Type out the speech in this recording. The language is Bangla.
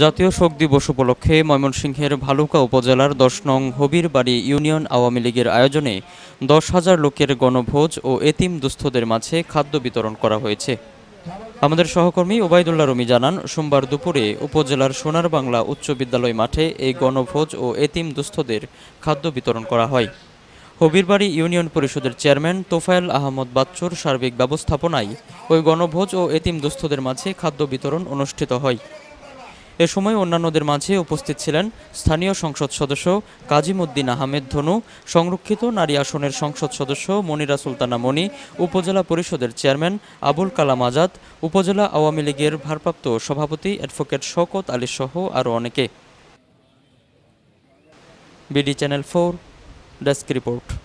জাতীয় শোক দিবস উপলক্ষে ময়মনসিংহের ভালুকা উপজেলার দশ নং হবির বাড়ি ইউনিয়ন আওয়ামী লীগের আয়োজনে দশ হাজার লোকের গণভোজ ও এতিম দুস্থদের মাঝে খাদ্য বিতরণ করা হয়েছে আমাদের সহকর্মী ওবায়দুল্লাহ রমি জানান সোমবার দুপুরে উপজেলার সোনার বাংলা উচ্চ বিদ্যালয় মাঠে এই গণভোজ ও এতিম দুস্থদের খাদ্য বিতরণ করা হয় হবিরবাড়ি ইউনিয়ন পরিষদের চেয়ারম্যান তোফায়েল আহমদ বাচ্চুর সার্বিক ব্যবস্থাপনায় ওই গণভোজ ও এতিম দুস্থদের মাঝে খাদ্য বিতরণ অনুষ্ঠিত হয় এ সময় অন্যান্যদের মাঝে উপস্থিত ছিলেন স্থানীয় সংসদ সদস্য কাজিমুদ্দিন আহমেদ ধনু সংরক্ষিত নারী আসনের সংসদ সদস্য মনিরা সুলতানা মনি উপজেলা পরিষদের চেয়ারম্যান আবুল কালাম আজাদ উপজেলা আওয়ামী লীগের ভারপ্রাপ্ত সভাপতি অ্যাডভোকেট শওকত আলী সহ আরও অনেকে BD channel four desk report